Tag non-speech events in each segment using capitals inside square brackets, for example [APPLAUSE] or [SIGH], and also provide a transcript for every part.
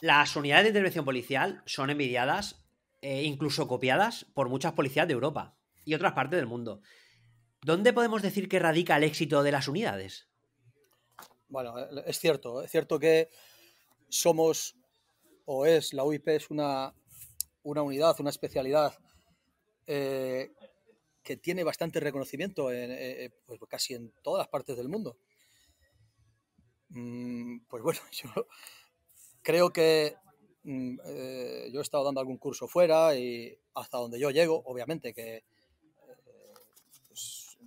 Las unidades de intervención policial son envidiadas, e incluso copiadas, por muchas policías de Europa y otras partes del mundo. ¿Dónde podemos decir que radica el éxito de las unidades? Bueno, es cierto, es cierto que somos o es, la UIP es una, una unidad, una especialidad eh, que tiene bastante reconocimiento en, eh, pues casi en todas las partes del mundo. Mm, pues bueno, [LAUGHS] yo creo que mm, eh, yo he estado dando algún curso fuera y hasta donde yo llego, obviamente que eh, pues,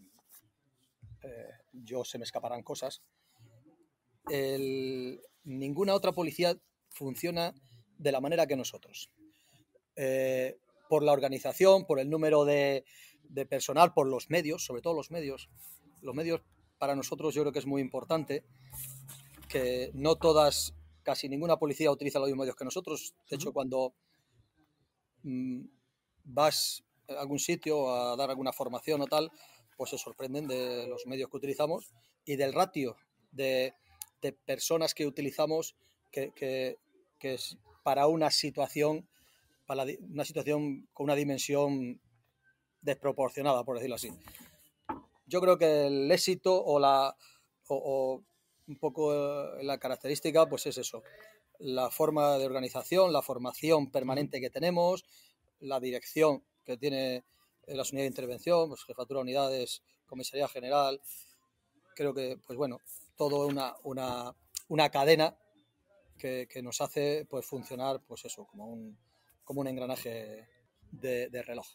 eh, yo se me escaparán cosas. ninguna otra policía funciona de la manera que nosotros. por la organización, por el número de, personal, por los medios, sobre todo los medios. Los medios para nosotros yo creo que es muy importante que no todas casi ninguna policía utiliza los mismos medios que nosotros. De hecho, cuando mm, vas a algún sitio a dar alguna formación o tal, pues se sorprenden de los medios que utilizamos y del ratio de, personas que utilizamos que, es para una situación, para una situación con una dimensión desproporcionada, por decirlo así. Yo creo que el éxito o la un poco eh, la característica, pues es eso, la forma de organización, la formación permanente que tenemos, la dirección que tiene eh, las unidades de intervención, pues jefatura de unidades, comisaría general, creo que, pues bueno, todo una, cadena que, nos hace pues funcionar, pues eso, como un, como un engranaje de reloj.